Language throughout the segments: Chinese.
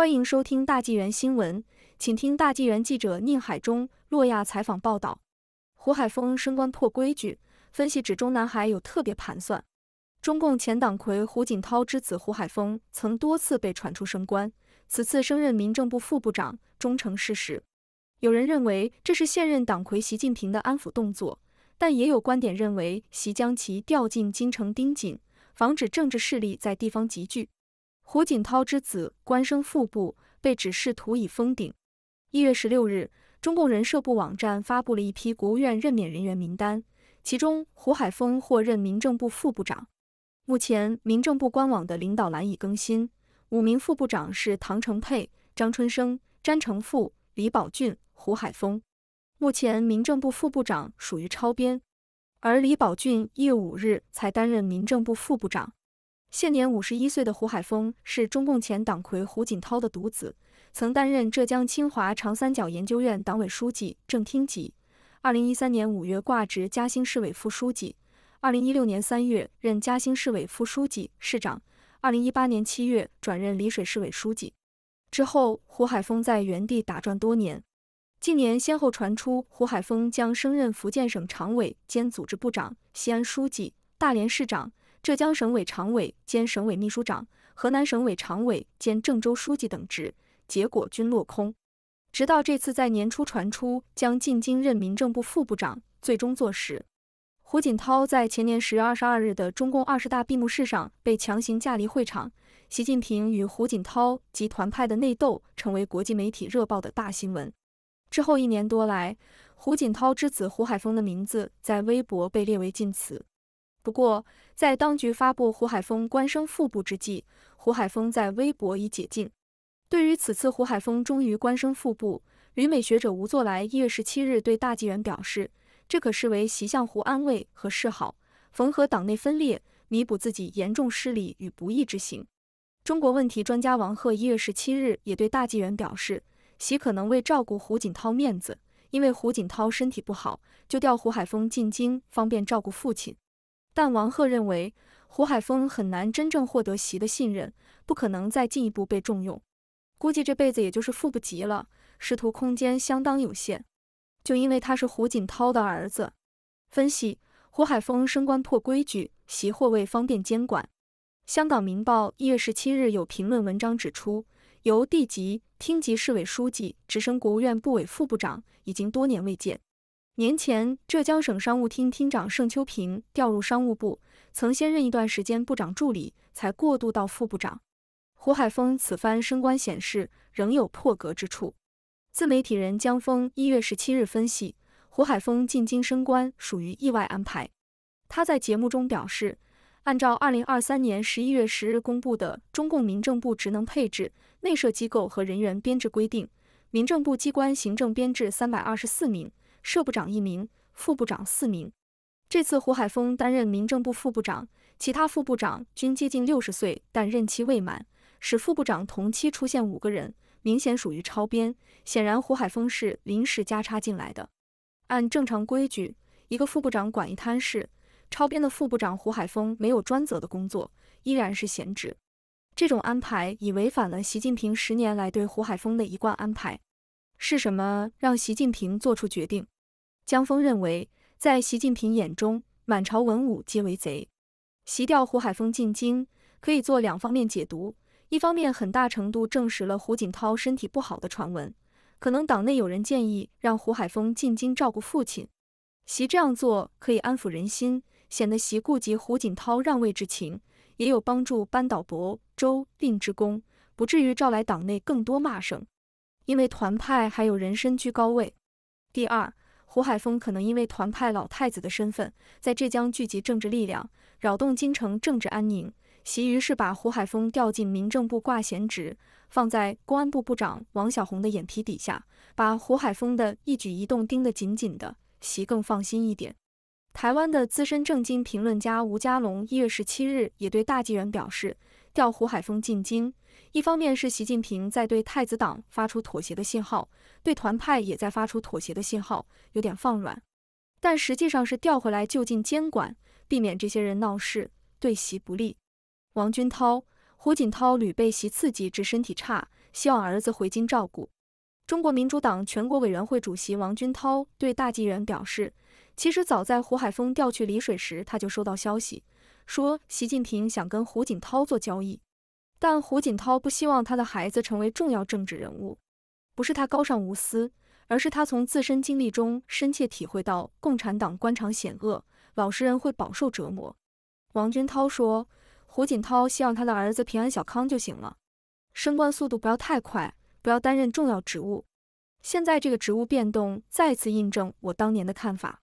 欢迎收听大纪元新闻，请听大纪元记者宁海中、洛亚采访报道。胡海峰升官破规矩，分析指中南海有特别盘算。中共前党魁胡锦涛之子胡海峰曾多次被传出升官，此次升任民政部副部长终成事实。有人认为这是现任党魁习近平的安抚动作，但也有观点认为习将其调进京城盯紧，防止政治势力在地方集聚。胡锦涛之子官升副部，被指示图已封顶。一月十六日，中共人社部网站发布了一批国务院任免人员名单，其中胡海峰获任民政部副部长。目前民政部官网的领导栏已更新，五名副部长是唐承沛、张春生、詹成富、李宝俊、胡海峰。目前民政部副部长属于超编，而李宝俊一月五日才担任民政部副部长。现年五十一岁的胡海峰是中共前党魁胡锦涛的独子，曾担任浙江清华长三角研究院党委书记，正厅级。二零一三年五月挂职嘉兴市委副书记，二零一六年三月任嘉兴市委副书记、市长，二零一八年七月转任丽水市委书记。之后，胡海峰在原地打转多年。近年，先后传出胡海峰将升任福建省常委兼组织部长、西安书记、大连市长。浙江省委常委兼省委秘书长、河南省委常委兼郑州书记等职，结果均落空。直到这次在年初传出将进京任民政部副部长，最终坐实。胡锦涛在前年十月二十二日的中共二十大闭幕式上被强行架离会场，习近平与胡锦涛集团派的内斗成为国际媒体热报的大新闻。之后一年多来，胡锦涛之子胡海峰的名字在微博被列为禁词。不过，在当局发布胡海峰官升副部之际，胡海峰在微博已解禁。对于此次胡海峰终于官升副部，旅美学者吴作来一月十七日对大纪元表示，这可视为习向胡安慰和示好，缝合党内分裂，弥补自己严重失礼与不义之行。中国问题专家王贺一月十七日也对大纪元表示，习可能为照顾胡锦涛面子，因为胡锦涛身体不好，就调胡海峰进京，方便照顾父亲。但王鹤认为，胡海峰很难真正获得习的信任，不可能再进一步被重用，估计这辈子也就是副部级了，仕途空间相当有限。就因为他是胡锦涛的儿子。分析胡海峰升官破规矩，习或为方便监管。香港《明报》一月十七日有评论文章指出，由地级、厅级市委书记直升国务院部委副部长，已经多年未见。年前，浙江省商务厅厅长盛秋平调入商务部，曾先任一段时间部长助理，才过渡到副部长。胡海峰此番升官显示仍有破格之处。自媒体人江峰一月十七日分析，胡海峰进京升官属于意外安排。他在节目中表示，按照二零二三年十一月十日公布的中共民政部职能配置、内设机构和人员编制规定，民政部机关行政编制三百二十四名。社部长一名，副部长四名。这次胡海峰担任民政部副部长，其他副部长均接近六十岁，但任期未满，使副部长同期出现五个人，明显属于超编。显然，胡海峰是临时加插进来的。按正常规矩，一个副部长管一摊事，超编的副部长胡海峰没有专责的工作，依然是闲职。这种安排已违反了习近平十年来对胡海峰的一贯安排。是什么让习近平做出决定？江峰认为，在习近平眼中，满朝文武皆为贼。习调胡海峰进京，可以做两方面解读：一方面，很大程度证实了胡锦涛身体不好的传闻，可能党内有人建议让胡海峰进京照顾父亲。习这样做可以安抚人心，显得习顾及胡锦涛让位之情，也有帮助扳倒薄周令之功，不至于招来党内更多骂声。因为团派还有人身居高位。第二，胡海峰可能因为团派老太子的身份，在浙江聚集政治力量，扰动京城政治安宁。习于是把胡海峰调进民政部挂闲职，放在公安部部长王小红的眼皮底下，把胡海峰的一举一动盯得紧紧的，习更放心一点。台湾的资深政经评论家吴家龙一月十七日也对大纪元表示，调胡海峰进京。一方面是习近平在对太子党发出妥协的信号，对团派也在发出妥协的信号，有点放软，但实际上是调回来就近监管，避免这些人闹事对习不利。王军涛、胡锦涛屡被习刺激至身体差，希望儿子回京照顾。中国民主党全国委员会主席王军涛对大纪元表示，其实早在胡海峰调去丽水时，他就收到消息说习近平想跟胡锦涛做交易。但胡锦涛不希望他的孩子成为重要政治人物，不是他高尚无私，而是他从自身经历中深切体会到共产党官场险恶，老实人会饱受折磨。王军涛说，胡锦涛希望他的儿子平安小康就行了，升官速度不要太快，不要担任重要职务。现在这个职务变动再次印证我当年的看法。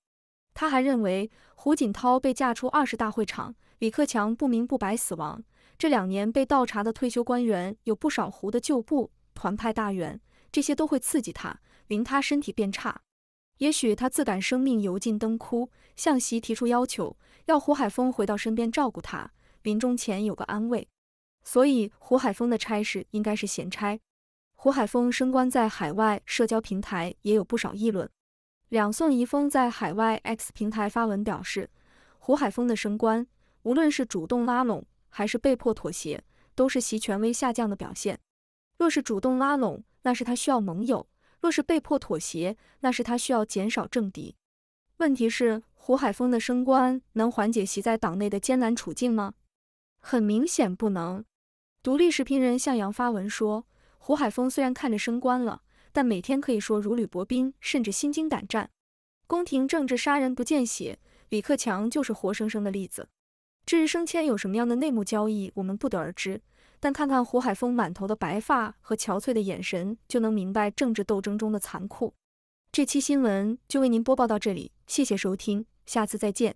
他还认为，胡锦涛被架出二十大会场，李克强不明不白死亡。这两年被倒查的退休官员有不少胡的旧部、团派大员，这些都会刺激他，令他身体变差。也许他自感生命油尽灯枯，向习提出要求，要胡海峰回到身边照顾他，临终前有个安慰。所以胡海峰的差事应该是闲差。胡海峰升官在海外社交平台也有不少议论。两宋遗风在海外 X 平台发文表示，胡海峰的升官，无论是主动拉拢。还是被迫妥协，都是习权威下降的表现。若是主动拉拢，那是他需要盟友；若是被迫妥协，那是他需要减少政敌。问题是，胡海峰的升官能缓解习在党内的艰难处境吗？很明显不能。独立视频人向阳发文说，胡海峰虽然看着升官了，但每天可以说如履薄冰，甚至心惊胆战。宫廷政治杀人不见血，李克强就是活生生的例子。至于升迁有什么样的内幕交易，我们不得而知。但看看胡海峰满头的白发和憔悴的眼神，就能明白政治斗争中的残酷。这期新闻就为您播报到这里，谢谢收听，下次再见。